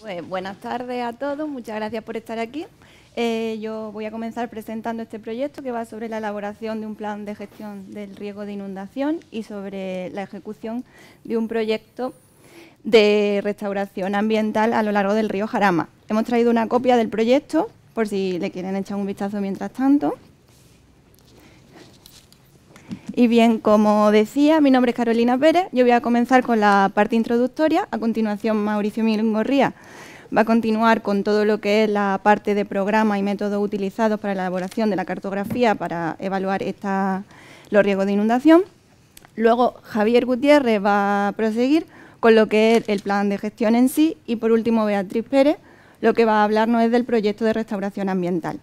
Pues, buenas tardes a todos, muchas gracias por estar aquí. Eh, yo voy a comenzar presentando este proyecto que va sobre la elaboración de un plan de gestión del riesgo de inundación y sobre la ejecución de un proyecto de restauración ambiental a lo largo del río Jarama. Hemos traído una copia del proyecto por si le quieren echar un vistazo mientras tanto. Y bien, como decía, mi nombre es Carolina Pérez. Yo voy a comenzar con la parte introductoria. A continuación, Mauricio Milgorría va a continuar con todo lo que es la parte de programa y métodos utilizados para la elaboración de la cartografía para evaluar los riesgos de inundación. Luego, Javier Gutiérrez va a proseguir con lo que es el plan de gestión en sí. Y por último, Beatriz Pérez, lo que va a hablarnos es del proyecto de restauración ambiental.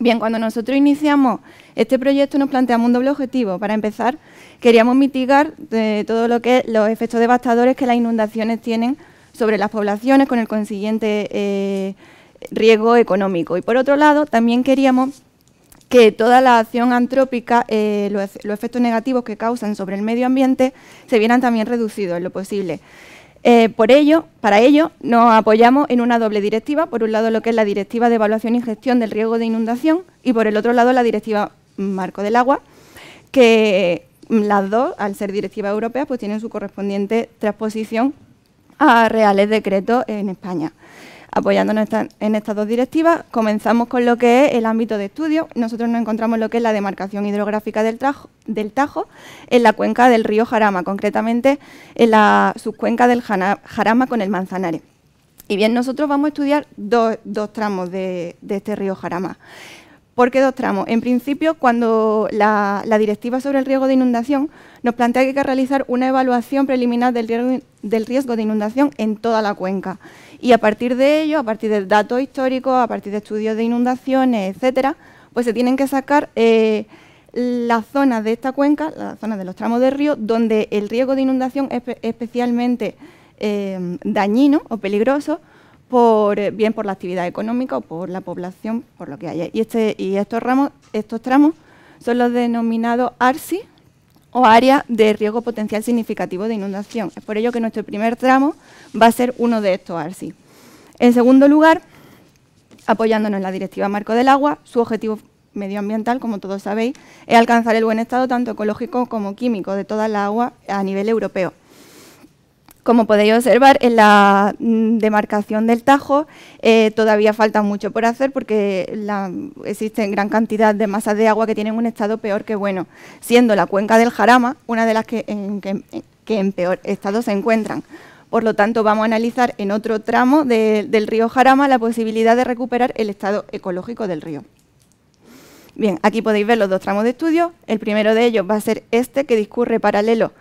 Bien, cuando nosotros iniciamos este proyecto nos planteamos un doble objetivo. Para empezar, queríamos mitigar todos eh, todo lo que los efectos devastadores que las inundaciones tienen sobre las poblaciones con el consiguiente eh, riesgo económico. Y por otro lado, también queríamos que toda la acción antrópica, eh, los efectos negativos que causan sobre el medio ambiente, se vieran también reducidos en lo posible. Eh, por ello, para ello, nos apoyamos en una doble directiva, por un lado lo que es la Directiva de Evaluación y Gestión del Riesgo de Inundación y por el otro lado la Directiva Marco del Agua, que las dos, al ser directivas europeas, pues tienen su correspondiente transposición a reales decretos en España. Apoyándonos en estas dos directivas, comenzamos con lo que es el ámbito de estudio. Nosotros nos encontramos lo que es la demarcación hidrográfica del, del Tajo en la cuenca del río Jarama, concretamente en la subcuenca del Jarama con el Manzanares. Y bien, nosotros vamos a estudiar dos, tramos de, este río Jarama. ¿Por qué dos tramos? En principio, cuando la, directiva sobre el riesgo de inundación nos plantea que hay que realizar una evaluación preliminar del riesgo de inundación en toda la cuenca y a partir de ello, a partir de datos históricos, a partir de estudios de inundaciones, etcétera, pues se tienen que sacar eh, las zonas de esta cuenca, las zonas de los tramos de río, donde el riesgo de inundación es especialmente eh, dañino o peligroso, bien por la actividad económica o por la población, por lo que haya. Y, este, estos, ramos, estos tramos son los denominados ARSI o áreas de riesgo potencial significativo de inundación. Es por ello que nuestro primer tramo va a ser uno de estos ARSI. En segundo lugar, apoyándonos en la Directiva Marco del Agua, su objetivo medioambiental, como todos sabéis, es alcanzar el buen estado tanto ecológico como químico de toda la agua a nivel europeo. Como podéis observar, en la mm, demarcación del Tajo eh, todavía falta mucho por hacer porque la, existen gran cantidad de masas de agua que tienen un estado peor que bueno, siendo la cuenca del Jarama una de las que en peor estado se encuentran. Por lo tanto, vamos a analizar en otro tramo del río Jarama la posibilidad de recuperar el estado ecológico del río. Bien, aquí podéis ver los dos tramos de estudio. El primero de ellos va a ser este, que discurre paralelo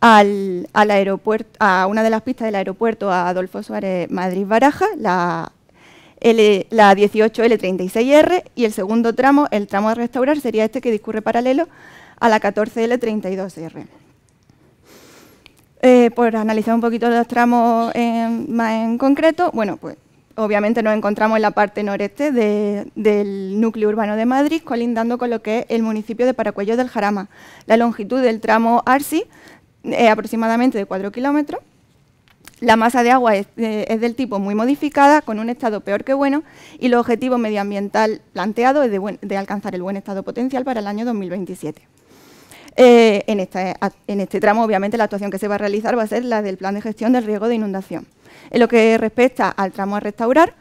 a una de las pistas del aeropuerto Adolfo Suárez Madrid-Baraja, la, la, 18L36R, y el segundo tramo, el tramo a restaurar, sería este que discurre paralelo a la 14L32R. Eh, por analizar un poquito los tramos más en concreto, bueno, pues obviamente nos encontramos en la parte noreste del núcleo urbano de Madrid, colindando con lo que es el municipio de Paracuellos del Jarama. La longitud del tramo Arsi es eh, aproximadamente de 4 kilómetros. La masa de agua eh, es, del tipo muy modificada, con un estado peor que bueno, y el objetivo medioambiental planteado es de alcanzar el buen estado potencial para el año 2027. Eh, en, este tramo, obviamente, la actuación que se va a realizar va a ser la del Plan de Gestión del Riesgo de Inundación. En lo que respecta al tramo a restaurar,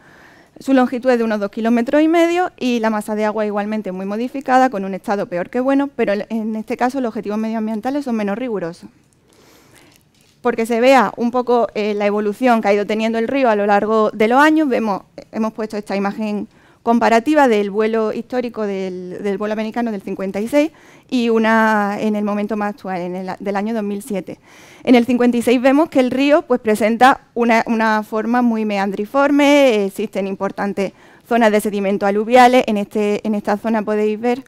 su longitud es de unos 2,5 kilómetros y medio y la masa de agua igualmente muy modificada, con un estado peor que bueno, pero en este caso los objetivos medioambientales son menos rigurosos. Porque se vea un poco eh, la evolución que ha ido teniendo el río a lo largo de los años, vemos, hemos puesto esta imagen comparativa del vuelo histórico del, vuelo americano del 56 y una en el momento más actual, en el, del año 2007. En el 56 vemos que el río pues, presenta una, forma muy meandriforme, existen importantes zonas de sedimento aluviales, en, este, en esta zona podéis ver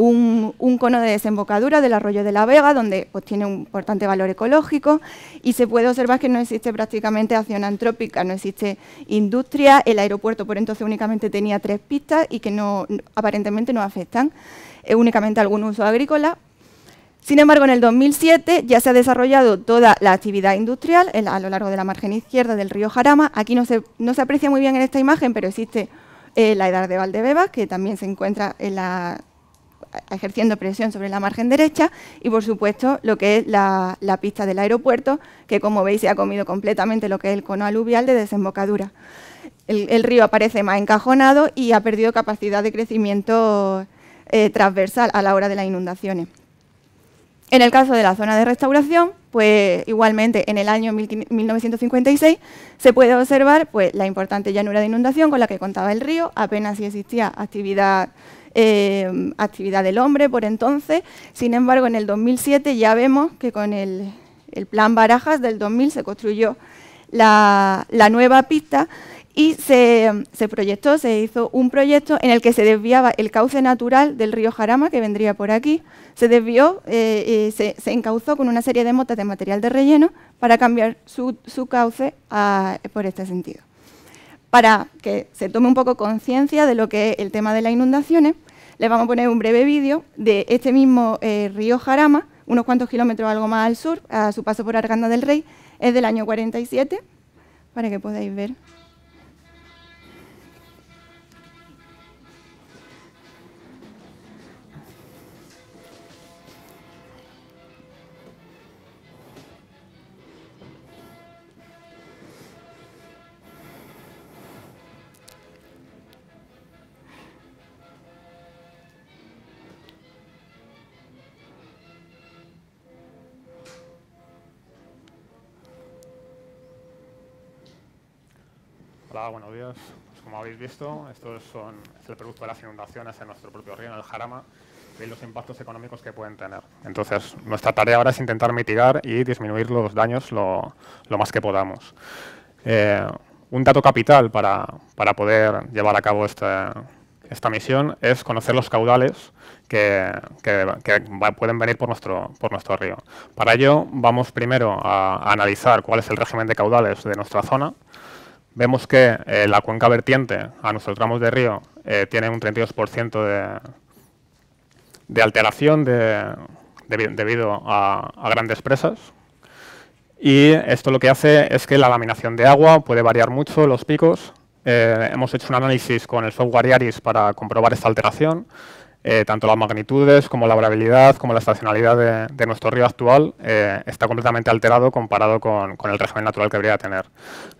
un, cono de desembocadura del arroyo de la Vega, donde pues, tiene un importante valor ecológico, y se puede observar que no existe prácticamente acción antrópica, no existe industria, el aeropuerto por entonces únicamente tenía tres pistas y que no, aparentemente no afectan eh, únicamente algún uso agrícola, sin embargo, en el 2007 ya se ha desarrollado toda la actividad industrial a lo largo de la margen izquierda del río Jarama. Aquí no se, aprecia muy bien en esta imagen, pero existe eh, la edad de Valdebebas, que también se encuentra en la ejerciendo presión sobre la margen derecha y, por supuesto, lo que es la, pista del aeropuerto, que como veis se ha comido completamente lo que es el cono aluvial de desembocadura. El, río aparece más encajonado y ha perdido capacidad de crecimiento eh, transversal a la hora de las inundaciones. En el caso de la zona de restauración, pues igualmente en el año 1956 se puede observar pues, la importante llanura de inundación con la que contaba el río, apenas si existía actividad Em, actividad del hombre por entonces. Sin embargo, en el 2007 ya vemos que con el, plan Barajas del 2000 se construyó la, nueva pista y se, proyectó, se hizo un proyecto en el que se desviaba el cauce natural del río Jarama, que vendría por aquí, se desvió, eh, eh, se, encauzó con una serie de motas de material de relleno para cambiar su, su cauce por este sentido para que se tome un poco conciencia de lo que es el tema de las inundaciones, les vamos a poner un breve vídeo de este mismo eh, río Jarama, unos cuantos kilómetros algo más al sur, a su paso por Arganda del Rey, es del año 47, para que podáis ver. Hola, buenos días. como habéis visto, estos son es el producto de las inundaciones en nuestro propio río, en el Jarama, y los impactos económicos que pueden tener. Entonces, nuestra tarea ahora es intentar mitigar y disminuir los daños lo, más que podamos. Eh, un dato capital para, para, poder llevar a cabo esta, esta misión es conocer los caudales que, que, pueden venir por nuestro, por nuestro río. Para ello, vamos primero a analizar cuál es el régimen de caudales de nuestra zona, vemos que eh, la cuenca vertiente a nuestros tramos de río eh, tiene un 32% de, alteración debido a, grandes presas. Y esto lo que hace es que la laminación de agua puede variar mucho, los picos. Eh, hemos hecho un análisis con el software Iaris para comprobar esta alteración eh, tanto las magnitudes como la variabilidad, como la estacionalidad de, nuestro río actual eh, está completamente alterado comparado con, el régimen natural que debería tener.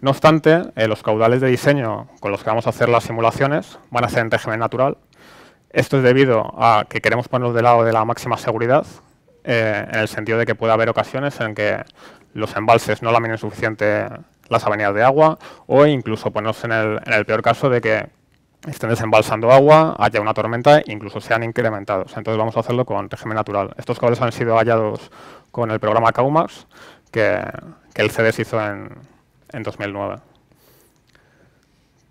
No obstante, eh, los caudales de diseño con los que vamos a hacer las simulaciones van a ser en régimen natural. Esto es debido a que queremos ponernos de lado de la máxima seguridad, en el sentido de que puede haber ocasiones en que los embalses no laminen suficiente las avenidas de agua o incluso ponernos en el peor caso de que estén desembalsando agua, haya una tormenta e incluso sean incrementados. Entonces vamos a hacerlo con régimen natural. Estos cables han sido hallados con el programa CAUMAX que, el CDES hizo en, 2009.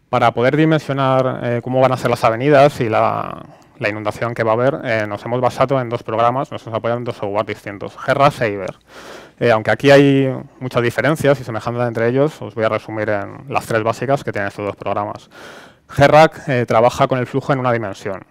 Para poder dimensionar eh, cómo van a ser las avenidas y la, inundación que va a haber, eh, nos hemos basado en dos programas, nos hemos apoyado en dos software distintos, GERRAS e IBER. Eh, aunque aquí hay muchas diferencias y semejanzas entre ellos, os voy a resumir en las tres básicas que tienen estos dos programas. Gerrak eh, trabaja con el flujo en una dimensión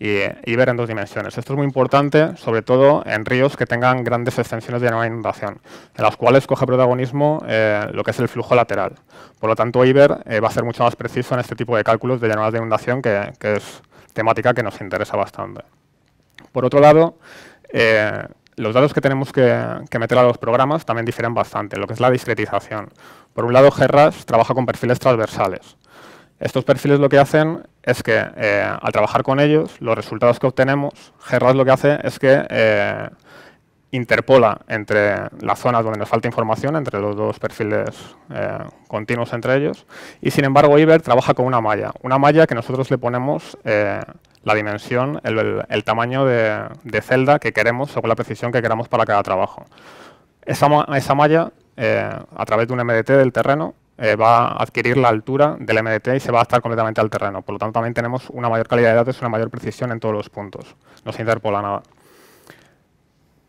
y, IBER en dos dimensiones. Esto es muy importante, sobre todo en ríos que tengan grandes extensiones de de inundación, en las cuales coge protagonismo eh, lo que es el flujo lateral. Por lo tanto, IBER eh, va a ser mucho más preciso en este tipo de cálculos de llanuras de inundación, que, es temática que nos interesa bastante. Por otro lado, los datos que tenemos que, meter a los programas también difieren bastante, lo que es la discretización. Por un lado, GERRAS trabaja con perfiles transversales, estos perfiles lo que hacen es que eh, al trabajar con ellos, los resultados que obtenemos, Gerrard lo que hace es que eh, interpola entre las zonas donde nos falta información, entre los dos perfiles eh, continuos entre ellos, y sin embargo Iber trabaja con una malla, una malla que nosotros le ponemos la dimensión, el, tamaño de, celda que queremos según la precisión que queramos para cada trabajo. Esa, malla, a través de un MDT del terreno, eh, va a adquirir la altura del MDT y se va a estar completamente al terreno. Por lo tanto, también tenemos una mayor calidad de datos, una mayor precisión en todos los puntos. No se interpola nada.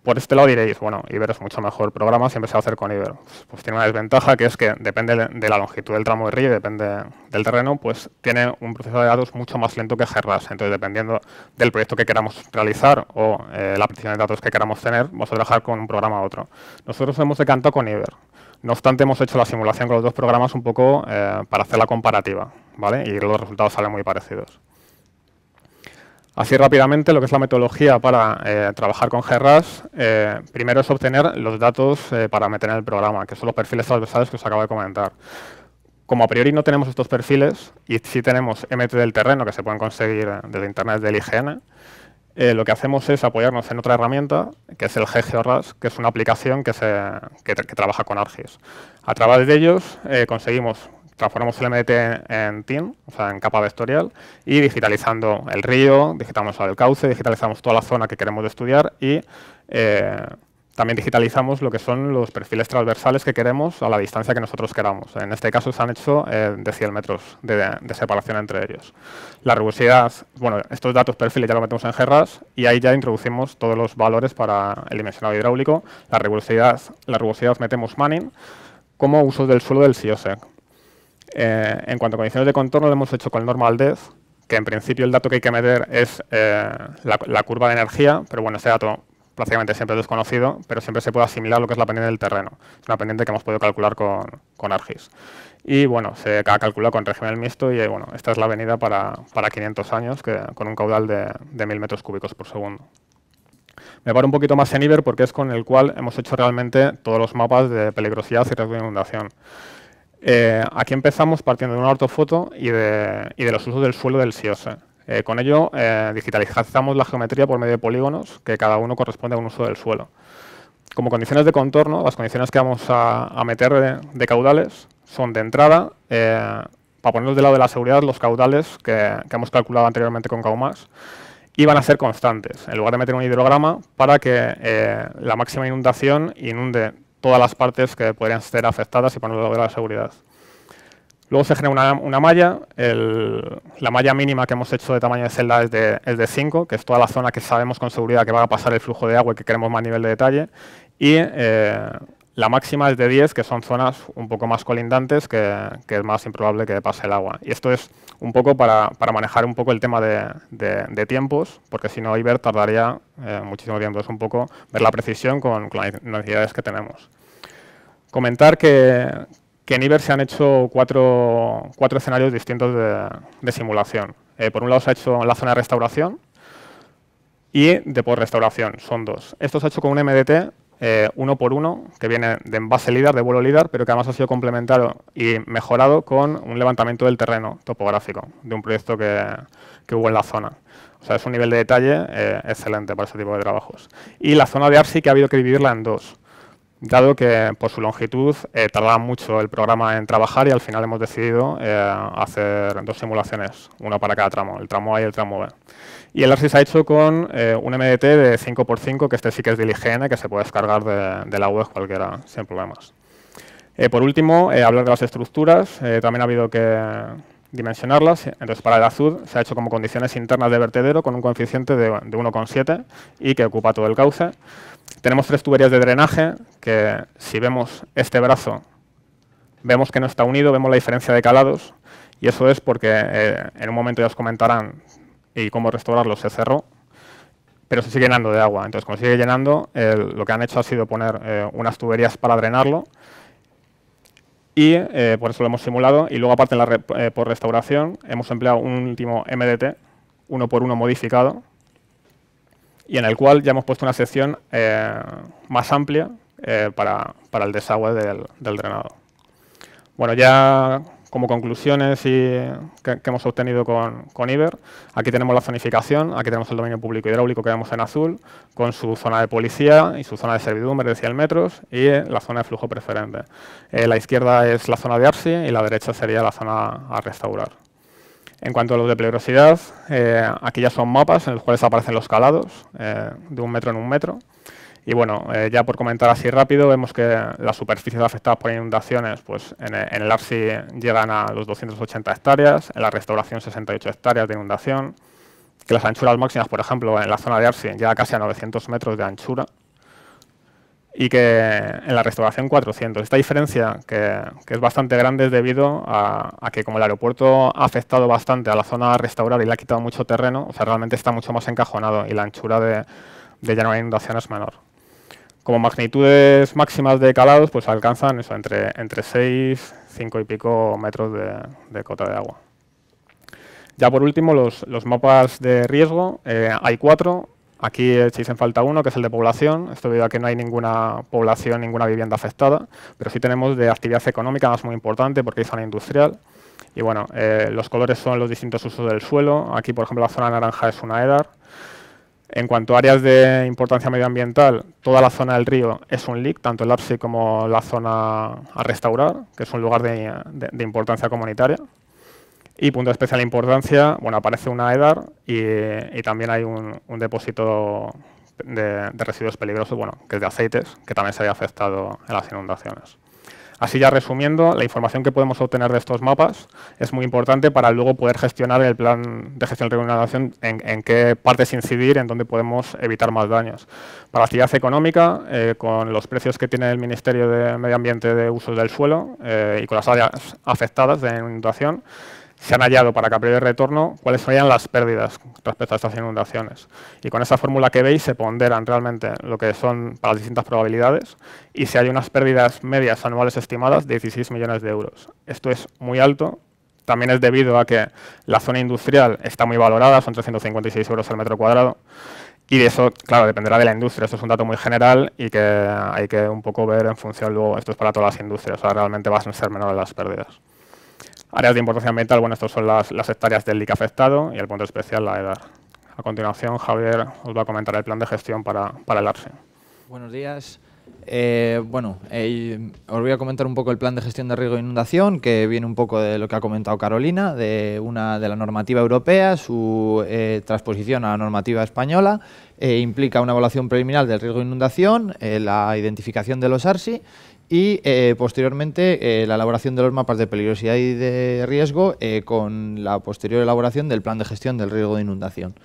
Por este lado diréis, bueno, Iber es mucho mejor programa, siempre se va a hacer con Iber. Pues, tiene una desventaja que es que depende de la longitud del tramo de río depende del terreno, pues tiene un proceso de datos mucho más lento que GERRAS. Entonces, dependiendo del proyecto que queramos realizar o eh, la precisión de datos que queramos tener, vamos a trabajar con un programa a otro. Nosotros hemos decantado con Iber. No obstante, hemos hecho la simulación con los dos programas un poco eh, para hacer la comparativa, ¿vale? Y los resultados salen muy parecidos. Así rápidamente, lo que es la metodología para eh, trabajar con GRAS, eh, primero es obtener los datos para meter en el programa, que son los perfiles transversales que os acabo de comentar. Como a priori no tenemos estos perfiles, y sí tenemos MT del terreno, que se pueden conseguir desde internet del IGN, eh, lo que hacemos es apoyarnos en otra herramienta, que es el GGORAS, que es una aplicación que, trabaja con ArcGIS. A través de ellos eh, conseguimos, transformamos el MDT en, en, TIN, o sea, en capa vectorial, y digitalizando el río, digitalizamos el cauce, digitalizamos toda la zona que queremos estudiar y eh, también digitalizamos lo que son los perfiles transversales que queremos a la distancia que nosotros queramos. En este caso se han hecho eh, de 100 metros de, separación entre ellos. La rugosidad, bueno, estos datos perfiles ya los metemos en GERRAS y ahí ya introducimos todos los valores para el dimensionado hidráulico. La rugosidad, la rugosidad metemos Manning como uso del suelo del SIOSEC. Eh, en cuanto a condiciones de contorno, lo hemos hecho con el normal DEF, que en principio el dato que hay que meter es eh, la, la, curva de energía, pero bueno, ese dato prácticamente siempre desconocido, pero siempre se puede asimilar lo que es la pendiente del terreno. Es una pendiente que hemos podido calcular con, ARGIS. Y bueno, se ha calculado con régimen mixto y bueno, esta es la avenida para, para 500 años con un caudal de, de 1000 metros cúbicos por segundo. Me paro un poquito más en Iber porque es con el cual hemos hecho realmente todos los mapas de peligrosidad y riesgo de inundación. Eh, aquí empezamos partiendo de una ortofoto y de, y de los usos del suelo del SIOSE. Eh, con ello, eh, digitalizamos la geometría por medio de polígonos, que cada uno corresponde a un uso del suelo. Como condiciones de contorno, las condiciones que vamos a, meter de, caudales son de entrada, eh, para ponernos del lado de la seguridad, los caudales que, hemos calculado anteriormente con CAUMAS, y van a ser constantes, en lugar de meter un hidrograma para que la máxima inundación inunde todas las partes que podrían ser afectadas y ponernos del lado de la seguridad. Luego se genera una, malla, la malla mínima que hemos hecho de tamaño de celda es de, 5, que es toda la zona que sabemos con seguridad que va a pasar el flujo de agua y que queremos más nivel de detalle, y eh, la máxima es de 10, que son zonas un poco más colindantes, que, es más improbable que pase el agua. Y esto es un poco para, manejar un poco el tema de, tiempos, porque si no, Iber tardaría eh, muchísimo tiempo. Es un poco ver la precisión con, con las necesidades que tenemos comentar que, que en Iber se han hecho cuatro, cuatro escenarios distintos de, simulación. Eh, por un lado se ha hecho la zona de restauración y de post-restauración, son dos. Esto se ha hecho con un MDT eh, uno por uno, que viene de envase LIDAR, de vuelo LIDAR, pero que además ha sido complementado y mejorado con un levantamiento del terreno topográfico de un proyecto que, hubo en la zona. O sea, es un nivel de detalle eh, excelente para ese tipo de trabajos. Y la zona de ARSI que ha habido que dividirla en dos dado que por su longitud eh, tardaba mucho el programa en trabajar y al final hemos decidido eh, hacer dos simulaciones, una para cada tramo, el tramo A y el tramo B. Y el ARSI se ha hecho con eh, un MDT de 5x5, que este sí que es de IGN, que se puede descargar de, la web cualquiera, sin problemas. por último, hablar de las estructuras, también ha habido que dimensionarlas, entonces para el AZUD se ha hecho como condiciones internas de vertedero con un coeficiente de, de 1,7 y que ocupa todo el cauce. Tenemos tres tuberías de drenaje que si vemos este brazo, vemos que no está unido, vemos la diferencia de calados y eso es porque eh, en un momento ya os comentarán y cómo restaurarlo se cerró, pero se sigue llenando de agua. Entonces, como sigue llenando, lo que han hecho ha sido poner eh, unas tuberías para drenarlo y eh, por eso lo hemos simulado. Y luego, aparte, la por restauración, hemos empleado un último MDT, uno por uno modificado, y en el cual ya hemos puesto una sección eh, más amplia eh, para, el desagüe del, drenado. Bueno, ya como conclusiones que, hemos obtenido con, Iber, aquí tenemos la zonificación, aquí tenemos el dominio público hidráulico que vemos en azul, con su zona de policía y su zona de servidumbre de 100 metros y la zona de flujo preferente. Eh, la izquierda es la zona de ARSI y la derecha sería la zona a restaurar. En cuanto a los de peligrosidad, eh, aquí ya son mapas en los cuales aparecen los calados eh, de un metro en un metro. Y bueno, eh, ya por comentar así rápido, vemos que las superficies afectadas por inundaciones, pues en, el ARSI llegan a los 280 hectáreas, en la restauración 68 hectáreas de inundación, que las anchuras máximas, por ejemplo, en la zona de ARSI llega casi a 900 metros de anchura, y que en la restauración 400. Esta diferencia, que, es bastante grande, es debido a, que como el aeropuerto ha afectado bastante a la zona restaurada y le ha quitado mucho terreno, o sea, realmente está mucho más encajonado y la anchura de, de de inundación es menor. Como magnitudes máximas de calados, pues alcanzan eso, entre, entre 6, 5 y pico metros de, cota de agua. Ya por último, los, mapas de riesgo. Eh, hay cuatro, Aquí eh, se en falta uno, que es el de población. Esto debido a que no hay ninguna población, ninguna vivienda afectada. Pero sí tenemos de actividad económica, más muy importante, porque hay zona industrial. Y bueno, eh, los colores son los distintos usos del suelo. Aquí, por ejemplo, la zona naranja es una EDAR. En cuanto a áreas de importancia medioambiental, toda la zona del río es un LIC, tanto el APSI como la zona a restaurar, que es un lugar de importancia comunitaria. Y punto de especial importancia, bueno, aparece una EDAR y, también hay un, depósito de, residuos peligrosos, bueno, que es de aceites, que también se había afectado en las inundaciones. Así ya resumiendo, la información que podemos obtener de estos mapas es muy importante para luego poder gestionar el plan de gestión de inundación, en, qué partes incidir, en dónde podemos evitar más daños. Para la actividad económica, eh, con los precios que tiene el Ministerio de Medio Ambiente de Usos del Suelo eh, y con las áreas afectadas de inundación, se han hallado para capturar el retorno cuáles serían las pérdidas respecto a estas inundaciones. Y con esa fórmula que veis se ponderan realmente lo que son para las distintas probabilidades y si hay unas pérdidas medias anuales estimadas de 16 millones de euros. Esto es muy alto, también es debido a que la zona industrial está muy valorada, son 356 euros al metro cuadrado, y de eso, claro, dependerá de la industria. Esto es un dato muy general y que hay que un poco ver en función luego, esto es para todas las industrias, o sea, realmente van a ser menores las pérdidas. Áreas de importancia ambiental, bueno, estas son las, hectáreas del LIC afectado y el punto especial, la edad. A continuación, Javier os va a comentar el plan de gestión para, el ARSI. Buenos días. Eh, bueno, eh, os voy a comentar un poco el plan de gestión de riesgo de inundación, que viene un poco de lo que ha comentado Carolina, de una de la normativa europea, su eh, transposición a la normativa española, e implica una evaluación preliminar del riesgo de inundación, la identificación de los ARSI y eh, posteriormente eh, la elaboración de los mapas de peligrosidad y de riesgo eh, con la posterior elaboración del plan de gestión del riesgo de inundación.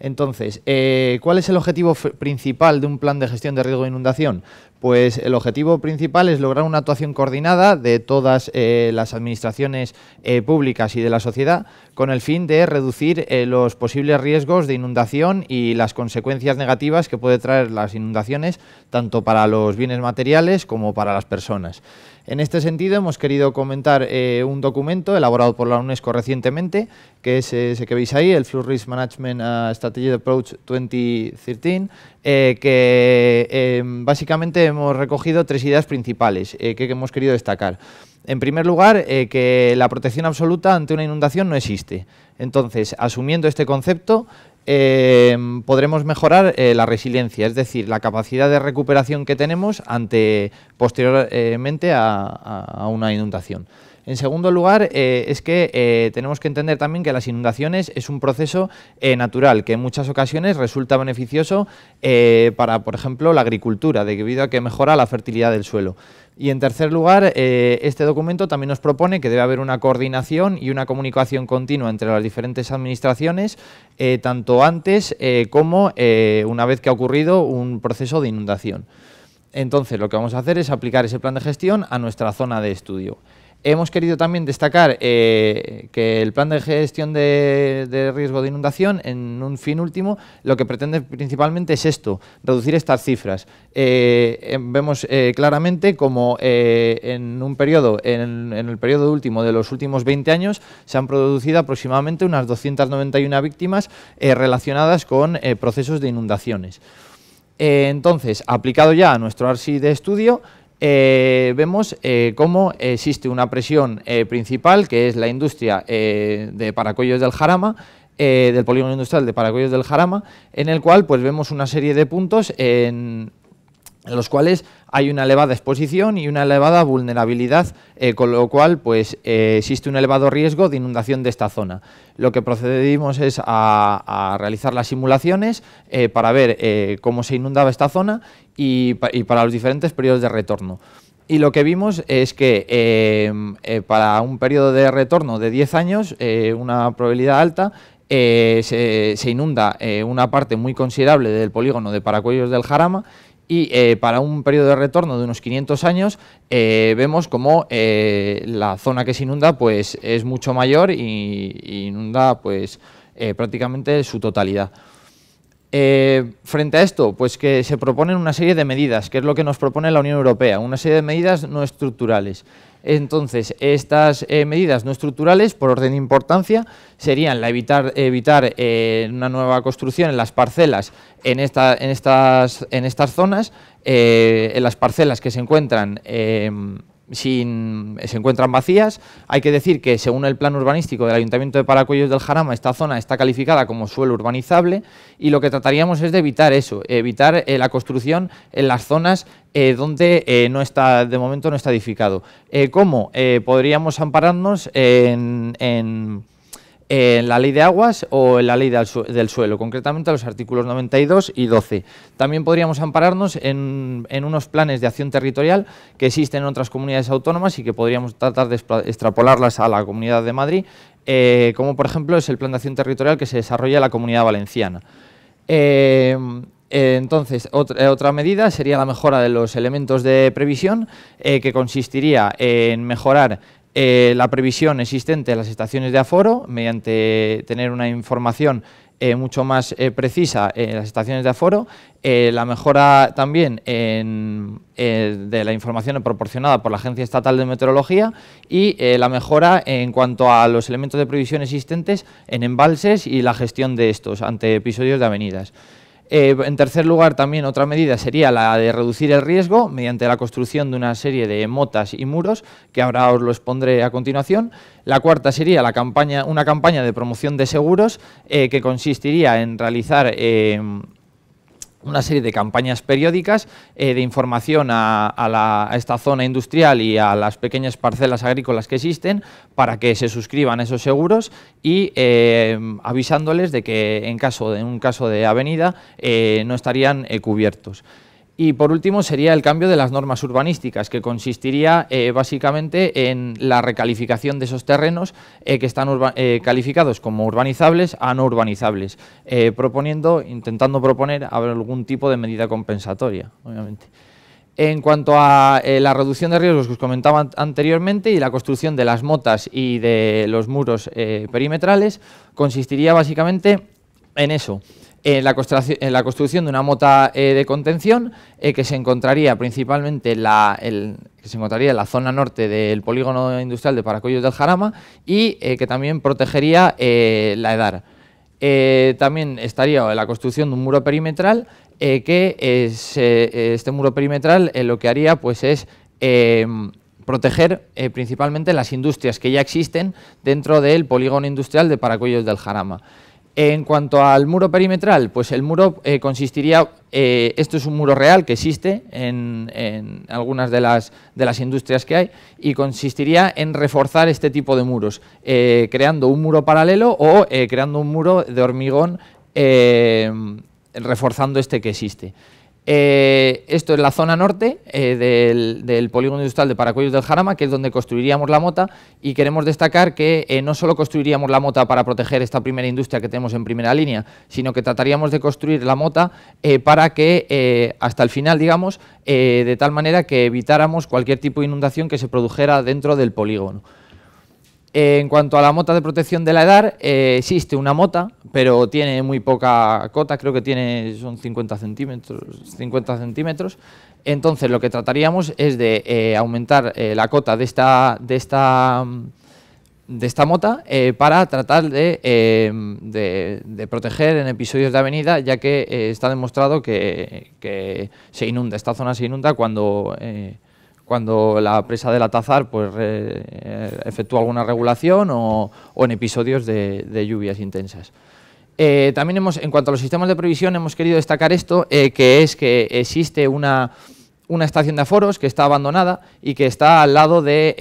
Entonces, eh, ¿cuál es el objetivo principal de un plan de gestión de riesgo de inundación? Pues el objetivo principal es lograr una actuación coordinada de todas eh, las administraciones eh, públicas y de la sociedad con el fin de reducir los posibles riesgos de inundación y las consecuencias negativas que puede traer las inundaciones tanto para los bienes materiales como para las personas. En este sentido, hemos querido comentar eh, un documento elaborado por la UNESCO recientemente, que es eh, ese que veis ahí, el Flood Risk Management Strategy Approach 2013, eh, que em, básicamente hemos recogido tres ideas principales que, hemos querido destacar. En primer lugar, que la protección absoluta ante una inundación no existe. Entonces, asumiendo este concepto, Em, podremos mejorar eh, la resiliencia, es decir, la capacidad de recuperación que tenemos ante posteriormente a, una inundación. En segundo lugar, eh, es que eh, tenemos que entender también que las inundaciones es un proceso natural, que en muchas ocasiones resulta beneficioso para, por ejemplo, la agricultura, debido a que mejora la fertilidad del suelo. Y en tercer lugar, eh, este documento también nos propone que debe haber una coordinación y una comunicación continua entre las diferentes administraciones, eh, tanto antes eh, como una vez que ha ocurrido un proceso de inundación. Entonces, lo que vamos a hacer es aplicar ese plan de gestión a nuestra zona de estudio. Hemos querido también destacar eh, que el plan de gestión de, riesgo de inundación, en un fin último, lo que pretende principalmente es esto, reducir estas cifras. Eh, em, vemos eh, claramente como en un periodo, en, en, el periodo último de los últimos 20 años, se han producido aproximadamente unas 291 víctimas relacionadas con procesos de inundaciones. entonces, aplicado ya a nuestro ARSI de estudio, eh, vemos eh, cómo existe una presión eh, principal, que es la industria de Paracollos del Jarama, del polígono industrial de Paracollos del Jarama, en el cual pues, vemos una serie de puntos en, en los cuales hay una elevada exposición y una elevada vulnerabilidad, eh, con lo cual pues, eh, existe un elevado riesgo de inundación de esta zona. Lo que procedimos es a, realizar las simulaciones eh, para ver cómo se inundaba esta zona y, para los diferentes periodos de retorno y lo que vimos es que para un periodo de retorno de 10 años, una probabilidad alta, se, inunda una parte muy considerable del polígono de Paracuellos del Jarama y eh, para un periodo de retorno de unos 500 años eh, vemos como eh, la zona que se inunda pues, es mucho mayor y, inunda pues, prácticamente su totalidad. frente a esto, pues que se proponen una serie de medidas, que es lo que nos propone la Unión Europea, una serie de medidas no estructurales. Entonces, estas eh, medidas no estructurales, por orden de importancia, serían la evitar, evitar eh, una nueva construcción en las parcelas, en, esta, en, estas, en estas, zonas, eh, en las parcelas que se encuentran em, sin, se encuentran vacías. Hay que decir que según el plan urbanístico del Ayuntamiento de Paracuellos del Jarama, esta zona está calificada como suelo urbanizable y lo que trataríamos es de evitar eso, evitar eh, la construcción en las zonas eh, donde eh, no está, de momento no está edificado. ¿Cómo? podríamos ampararnos en en la ley de aguas o en la ley del, suelo, concretamente los artículos 92 y 12. También podríamos ampararnos en, unos planes de acción territorial que existen en otras comunidades autónomas y que podríamos tratar de extrapolarlas a la Comunidad de Madrid, eh, como por ejemplo es el plan de acción territorial que se desarrolla en la Comunidad Valenciana. Em, eh, entonces, eh, otra, medida sería la mejora de los elementos de previsión, que consistiría en mejorar eh, la previsión existente en las estaciones de aforo, mediante tener una información eh, mucho más eh, precisa en las estaciones de aforo, la mejora también de la información proporcionada por la Agencia Estatal de Meteorología y la mejora en cuanto a los elementos de previsión existentes en embalses y la gestión de estos ante episodios de avenidas. Eh, en tercer lugar, también otra medida sería la de reducir el riesgo mediante la construcción de una serie de motas y muros, que ahora os lo expondré a continuación. La cuarta sería la campaña, una campaña de promoción de seguros, eh, que consistiría en realizar... Eh, una serie de campañas periódicas eh, de información a, esta zona industrial y a las pequeñas parcelas agrícolas que existen para que se suscriban esos seguros y eh, avisándoles de que en, caso, un caso de avenida eh, no estarían cubiertos. Y por último sería el cambio de las normas urbanísticas, que consistiría eh, básicamente en la recalificación de esos terrenos eh, que están eh, calificados como urbanizables a no urbanizables, proponiendo, intentando proponer algún tipo de medida compensatoria, obviamente. En cuanto a la reducción de riesgos que os comentaba anteriormente y la construcción de las motas y de los muros perimetrales, consistiría básicamente en eso, en la, construcción de una mota eh, de contención eh, que se encontraría principalmente en la, que se encontraría en la zona norte del polígono industrial de Paracuellos del Jarama y eh, que también protegería la EDAR. también estaría la construcción de un muro perimetral que este muro perimetral lo que haría pues es em, proteger principalmente las industrias que ya existen dentro del polígono industrial de Paracuellos del Jarama. En cuanto al muro perimetral, pues el muro eh, consistiría, eh, esto es un muro real que existe en, algunas de las, industrias que hay, y consistiría en reforzar este tipo de muros, eh, creando un muro paralelo o creando un muro de hormigón reforzando este que existe. Eh, esto es la zona norte eh, del, polígono industrial de Paracuellos del Jarama, que es donde construiríamos la mota, y queremos destacar que eh, no solo construiríamos la mota para proteger esta primera industria que tenemos en primera línea, sino que trataríamos de construir la mota para que hasta el final, digamos, de tal manera que evitáramos cualquier tipo de inundación que se produjera dentro del polígono en cuanto a la mota de protección de la edad, eh, existe una mota, pero tiene muy poca cota, creo que tiene son 50 centímetros. Entonces, lo que trataríamos es de eh, aumentar eh, la cota de esta, de esta, de esta mota para tratar de, proteger en episodios de avenida, ya que está demostrado que, que, se inunda, esta zona se inunda cuando cuando la presa del atazar pues, eh, efectúa alguna regulación o, en episodios de, lluvias intensas. Eh, también hemos, en cuanto a los sistemas de previsión, hemos querido destacar esto, eh, que es que existe una, estación de aforos que está abandonada y que está al lado de,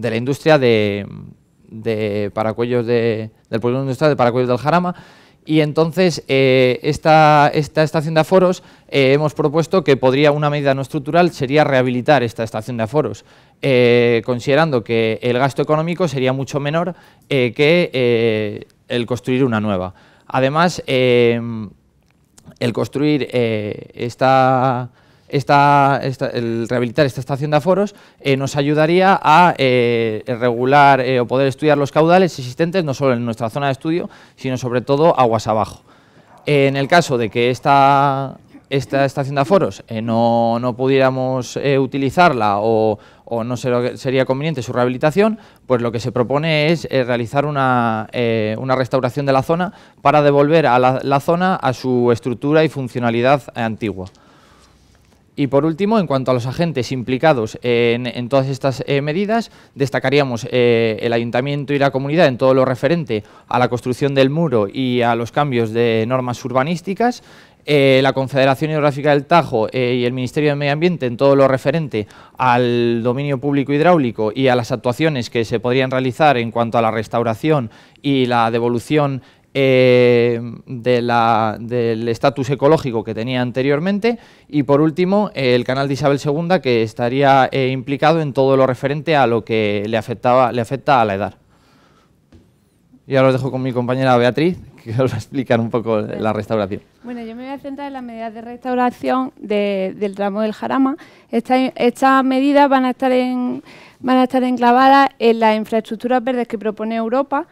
la, industria de, paracuellos del polígono industrial de paracuellos del Jarama, y entonces, eh, esta, estación de aforos, eh, hemos propuesto que podría una medida no estructural sería rehabilitar esta estación de aforos, eh, considerando que el gasto económico sería mucho menor que el construir una nueva. Además, el construir esta el rehabilitar esta estación de aforos eh, nos ayudaría a eh, regular eh, o poder estudiar los caudales existentes no solo en nuestra zona de estudio, sino sobre todo aguas abajo. en el caso de que esta, estación de aforos no, pudiéramos utilizarla o, no sería conveniente su rehabilitación, pues lo que se propone es realizar una, restauración de la zona para devolver a la zona a su estructura y funcionalidad antigua. Y por último, en cuanto a los agentes implicados en, todas estas eh, medidas, destacaríamos eh, el ayuntamiento y la comunidad en todo lo referente a la construcción del muro y a los cambios de normas urbanísticas, eh, la Confederación Hidrográfica del Tajo y el Ministerio de Medio Ambiente en todo lo referente al dominio público hidráulico y a las actuaciones que se podrían realizar en cuanto a la restauración y la devolución eh, del estatus ecológico que tenía anteriormente y por último el canal de Isabel II que estaría eh, implicado en todo lo referente a lo que le, afectaba, le afecta a la edad. Y ahora os dejo con mi compañera Beatriz que os va a explicar un poco la restauración. Bueno, yo me voy a centrar en las medidas de restauración del tramo del Jarama. Estas medidas van a estar en, van a estar enclavadas en las infraestructuras verdes que propone Europa,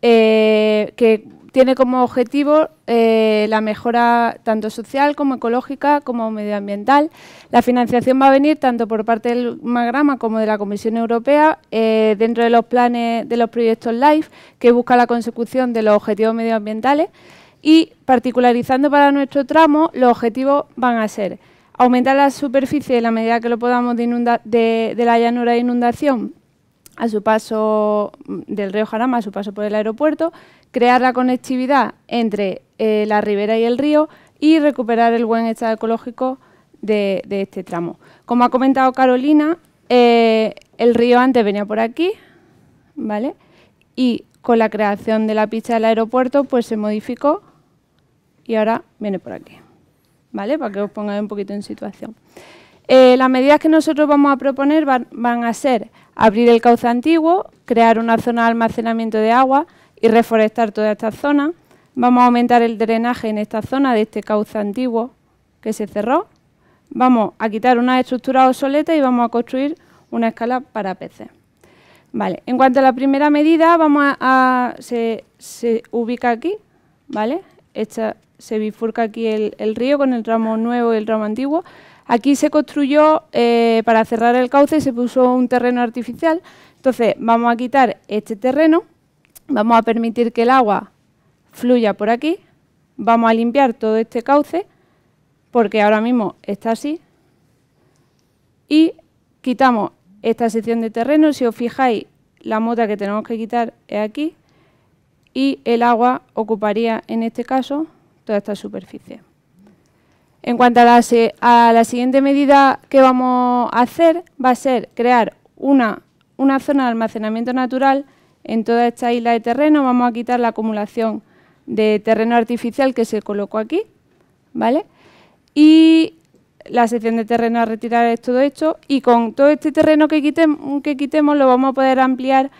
eh, que tiene como objetivo eh, la mejora tanto social como ecológica como medioambiental. La financiación va a venir tanto por parte del Magrama como de la Comisión Europea eh, dentro de los planes de los proyectos LIFE que busca la consecución de los objetivos medioambientales y particularizando para nuestro tramo los objetivos van a ser aumentar la superficie en la medida que lo podamos de la llanura de inundación a su paso del río Jarama, a su paso por el aeropuerto, crear la conectividad entre eh, la ribera y el río y recuperar el buen estado ecológico de, este tramo. Como ha comentado Carolina, eh, el río antes venía por aquí, ¿vale? Y con la creación de la pista del aeropuerto, pues se modificó y ahora viene por aquí, ¿vale? Para que os pongáis un poquito en situación. Eh, las medidas que nosotros vamos a proponer van a ser abrir el cauce antiguo, crear una zona de almacenamiento de agua y reforestar toda esta zona. Vamos a aumentar el drenaje en esta zona de este cauce antiguo que se cerró. Vamos a quitar una estructura obsoleta y vamos a construir una escala para peces. Vale, en cuanto a la primera medida, vamos se, ubica aquí, ¿vale? Esta, se bifurca aquí el, río con el tramo nuevo y el ramo antiguo. Aquí se construyó, eh, para cerrar el cauce, se puso un terreno artificial. Entonces, vamos a quitar este terreno, vamos a permitir que el agua fluya por aquí, vamos a limpiar todo este cauce, porque ahora mismo está así, y quitamos esta sección de terreno. Si os fijáis, la mota que tenemos que quitar es aquí, y el agua ocuparía, en este caso, toda esta superficie. En cuanto a la, siguiente medida que vamos a hacer, va a ser crear una, zona de almacenamiento natural en toda esta isla de terreno. Vamos a quitar la acumulación de terreno artificial que se colocó aquí, ¿vale? Y la sección de terreno a retirar es todo esto y con todo este terreno que quitemos, que quitemos lo vamos a poder ampliar,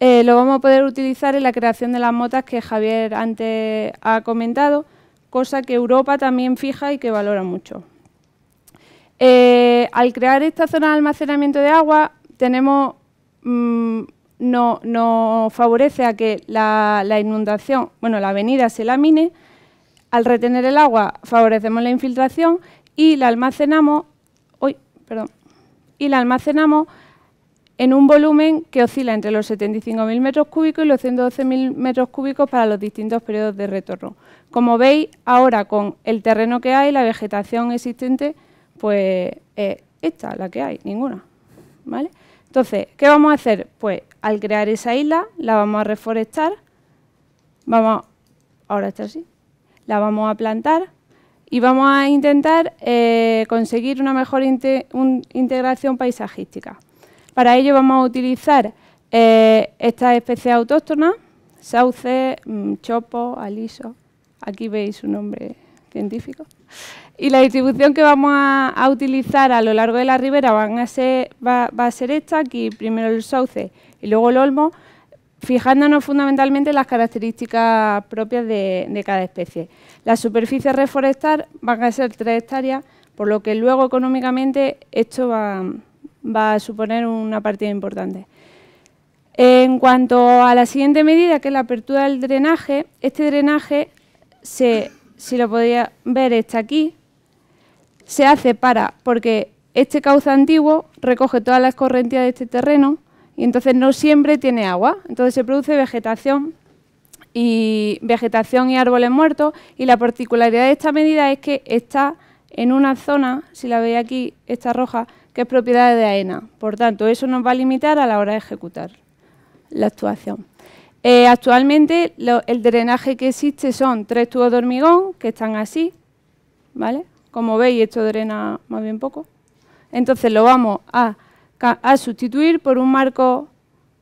eh, lo vamos a poder utilizar en la creación de las motas que Javier antes ha comentado cosa que Europa también fija y que valora mucho. Eh, al crear esta zona de almacenamiento de agua, tenemos, mm, nos no favorece a que la, inundación, bueno, la avenida se lamine, al retener el agua favorecemos la infiltración y la almacenamos, perdón, y la almacenamos en un volumen que oscila entre los 75.000 metros cúbicos y los 112.000 metros cúbicos para los distintos periodos de retorno. Como veis, ahora con el terreno que hay, la vegetación existente, pues eh, esta, la que hay, ninguna. ¿vale? Entonces, ¿qué vamos a hacer? Pues al crear esa isla, la vamos a reforestar, vamos, ahora está así, la vamos a plantar y vamos a intentar eh, conseguir una mejor integración paisajística. Para ello vamos a utilizar eh, estas especies autóctonas, sauce, mm, chopo, aliso, aquí veis su nombre científico. Y la distribución que vamos a, utilizar a lo largo de la ribera a ser, va, a ser esta, aquí primero el sauce y luego el olmo, fijándonos fundamentalmente en las características propias de, cada especie. La superficie reforestar van a ser 3 hectáreas, por lo que luego económicamente esto va va a suponer una partida importante. En cuanto a la siguiente medida, que es la apertura del drenaje, este drenaje, si lo podía ver, está aquí, se hace para, porque este cauce antiguo recoge todas las corrientes de este terreno y entonces no siempre tiene agua, entonces se produce vegetación y vegetación y árboles muertos y la particularidad de esta medida es que está en una zona, si la veis aquí, esta roja, que es propiedad de AENA. Por tanto, eso nos va a limitar a la hora de ejecutar la actuación. Eh, actualmente el drenaje que existe son tres tubos de hormigón que están así, ¿vale? Como veis esto drena más bien poco. Entonces lo vamos a, sustituir por un marco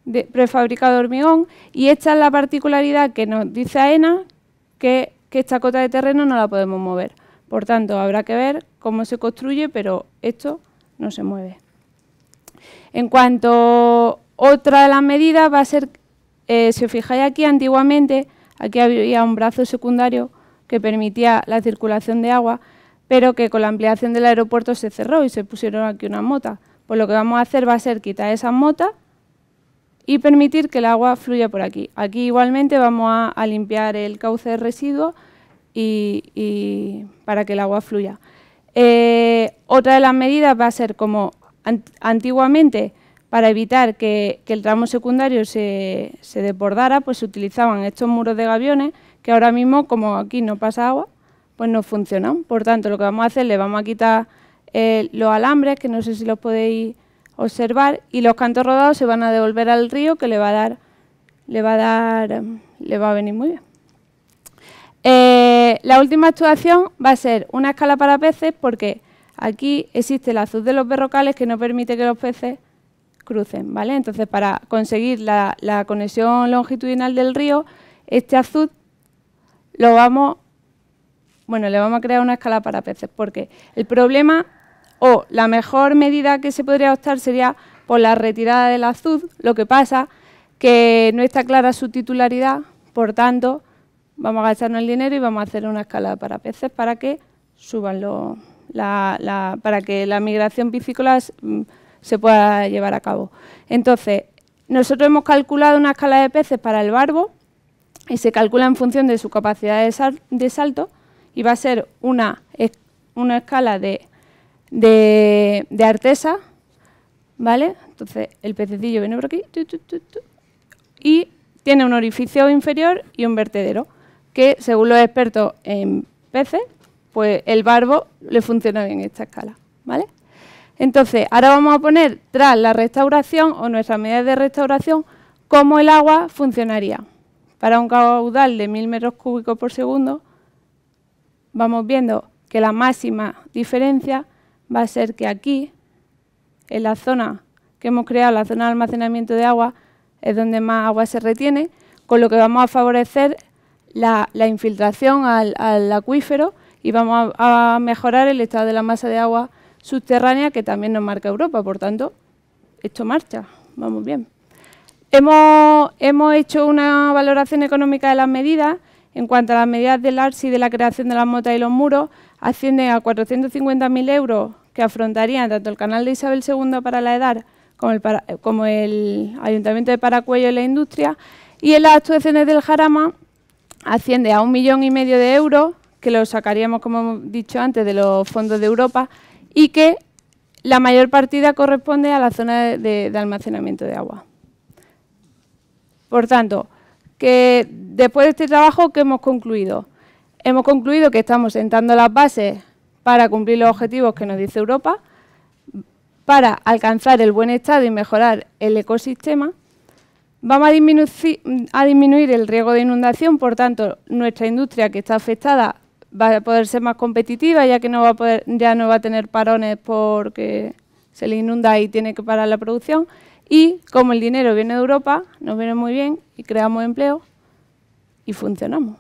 de prefabricado de hormigón y esta es la particularidad que nos dice AENA que, que esta cota de terreno no la podemos mover. Por tanto, habrá que ver cómo se construye, pero esto no se mueve. En cuanto otra de las medidas va a ser, eh, si os fijáis aquí, antiguamente aquí había un brazo secundario que permitía la circulación de agua, pero que con la ampliación del aeropuerto se cerró y se pusieron aquí una mota. Pues lo que vamos a hacer va a ser quitar esa mota y permitir que el agua fluya por aquí. Aquí igualmente vamos a, limpiar el cauce de residuos y para que el agua fluya. Eh, otra de las medidas va a ser como antiguamente para evitar que, el tramo secundario se, se, desbordara, pues se utilizaban estos muros de gaviones que ahora mismo, como aquí no pasa agua, pues no funcionan. Por tanto, lo que vamos a hacer, le vamos a quitar eh, los alambres, que no sé si los podéis observar, y los cantos rodados se van a devolver al río, que le va a dar, le va a dar, le va a venir muy bien. Eh, la última actuación va a ser una escala para peces porque aquí existe el azul de los berrocales que no permite que los peces crucen, ¿vale? Entonces, para conseguir la, conexión longitudinal del río, este azul lo vamos, bueno, le vamos a crear una escala para peces porque el problema o la mejor medida que se podría optar sería por la retirada del azul, lo que pasa que no está clara su titularidad, por tanto, Vamos a gastarnos el dinero y vamos a hacer una escala para peces para que suban los la, para que la migración piscícola mm, se pueda llevar a cabo. Entonces, nosotros hemos calculado una escala de peces para el barbo y se calcula en función de su capacidad de, salto y va a ser una, una escala de, de, artesa, ¿vale? Entonces el pececillo viene por aquí y tiene un orificio inferior y un vertedero que según los expertos en peces, pues el barbo le funciona bien esta escala, ¿vale? Entonces, ahora vamos a poner tras la restauración o nuestras medidas de restauración cómo el agua funcionaría. Para un caudal de 1000 metros cúbicos por segundo, vamos viendo que la máxima diferencia va a ser que aquí, en la zona que hemos creado, la zona de almacenamiento de agua, es donde más agua se retiene, con lo que vamos a favorecer la, infiltración al, acuífero y vamos a, mejorar el estado de la masa de agua subterránea que también nos marca Europa. Por tanto, esto marcha, vamos bien. Hemos, hecho una valoración económica de las medidas. En cuanto a las medidas del ARSI de la creación de las motas y los muros, ascienden a 450.000 euros que afrontarían tanto el canal de Isabel II para la EDAR como el, como el Ayuntamiento de Paracuello y la Industria. Y en las actuaciones del Jarama asciende a un millón y medio de euros, que lo sacaríamos, como hemos dicho antes, de los fondos de Europa, y que la mayor partida corresponde a la zona de, almacenamiento de agua. Por tanto, que después de este trabajo, ¿qué hemos concluido? Hemos concluido que estamos sentando las bases para cumplir los objetivos que nos dice Europa, para alcanzar el buen estado y mejorar el ecosistema, Vamos a disminuir, el riesgo de inundación, por tanto, nuestra industria que está afectada va a poder ser más competitiva, ya que no va a poder, ya no va a tener parones porque se le inunda y tiene que parar la producción. Y como el dinero viene de Europa, nos viene muy bien y creamos empleo y funcionamos.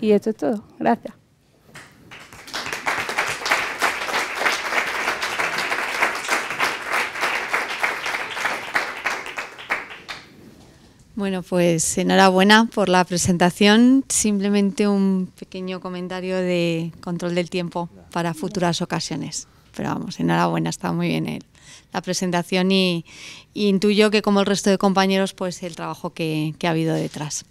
Y esto es todo. Gracias. Bueno, pues enhorabuena por la presentación. Simplemente un pequeño comentario de control del tiempo para futuras ocasiones. Pero vamos, enhorabuena, está muy bien la presentación y, intuyo que como el resto de compañeros, pues el trabajo que, ha habido detrás.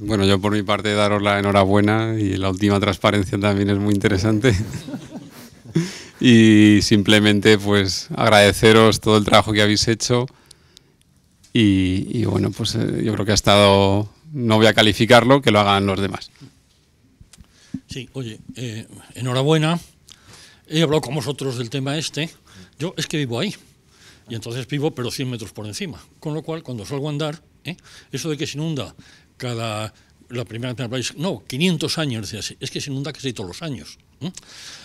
Bueno, yo por mi parte daros la enhorabuena y la última transparencia también es muy interesante. y simplemente pues agradeceros todo el trabajo que habéis hecho y, bueno, pues eh, yo creo que ha estado, no voy a calificarlo, que lo hagan los demás. Sí, oye, eh, enhorabuena. He hablado con vosotros del tema este. Yo es que vivo ahí. Y entonces vivo, pero 100 metros por encima. Con lo cual, cuando salgo a andar, ¿eh? eso de que se inunda cada la primera que me habláis, no, 500 años, decía, es que se inunda casi todos los años.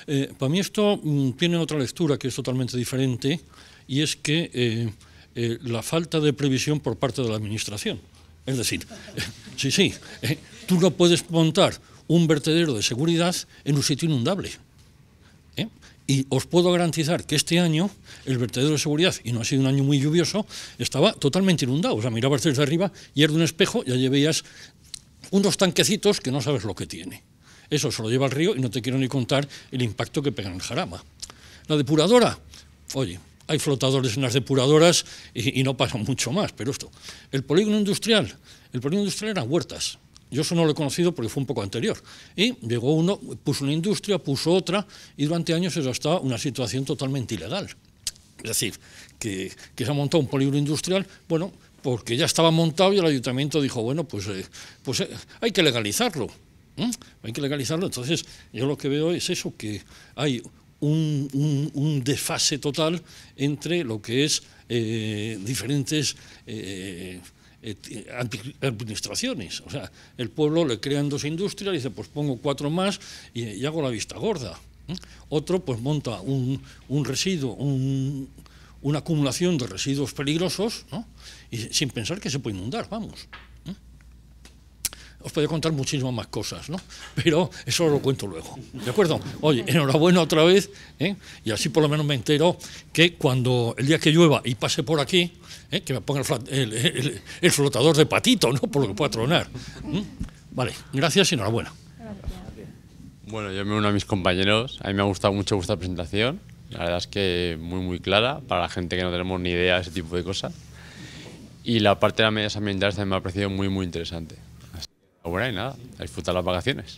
Eh, para mí esto mm, tiene otra lectura que es totalmente diferente y es que eh, eh, la falta de previsión por parte de la Administración. Es decir, sí, sí, tú no puedes montar un vertedero de seguridad en un sitio inundable. Y os puedo garantizar que este año el vertedero de seguridad, y no ha sido un año muy lluvioso, estaba totalmente inundado. O sea, mirabas desde arriba y era un espejo, ya veías unos tanquecitos que no sabes lo que tiene. Eso se lo lleva al río y no te quiero ni contar el impacto que pega en el jarama. La depuradora, oye, hay flotadores en las depuradoras y, no pasa mucho más, pero esto. El polígono industrial, el polígono industrial eran huertas. Yo eso no lo he conocido porque fue un poco anterior. Y llegó uno, puso una industria, puso otra, y durante años eso estaba una situación totalmente ilegal. Es decir, que, que se ha montado un polígono industrial, bueno, porque ya estaba montado y el ayuntamiento dijo, bueno, pues, eh, pues eh, hay que legalizarlo. Hay que legalizarlo. Entonces, yo lo que veo es eso, que hay un, desfase total entre lo que es eh, diferentes administraciones. O sea, el pueblo le crean dos industrias y dice, pues pongo cuatro más y, hago la vista gorda. Otro, pues monta un residuo, un una acumulación de residuos peligrosos ¿no? y sin pensar que se puede inundar, vamos. ¿eh? Os podría contar muchísimas más cosas, ¿no? pero eso lo cuento luego. ¿De acuerdo? Oye, enhorabuena otra vez, ¿eh? y así por lo menos me entero que cuando el día que llueva y pase por aquí, ¿eh? que me ponga el, flotador de patito, ¿no? por lo que pueda tronar. ¿eh? Vale, gracias y enhorabuena. Bueno, yo me uno a mis compañeros. A mí me ha gustado mucho vuestra presentación. La verdad es que muy, muy clara para la gente que no tenemos ni idea de ese tipo de cosas. Y la parte de las medidas ambientales también me ha parecido muy, muy interesante. Así que, bueno, y nada, a disfrutar las vacaciones.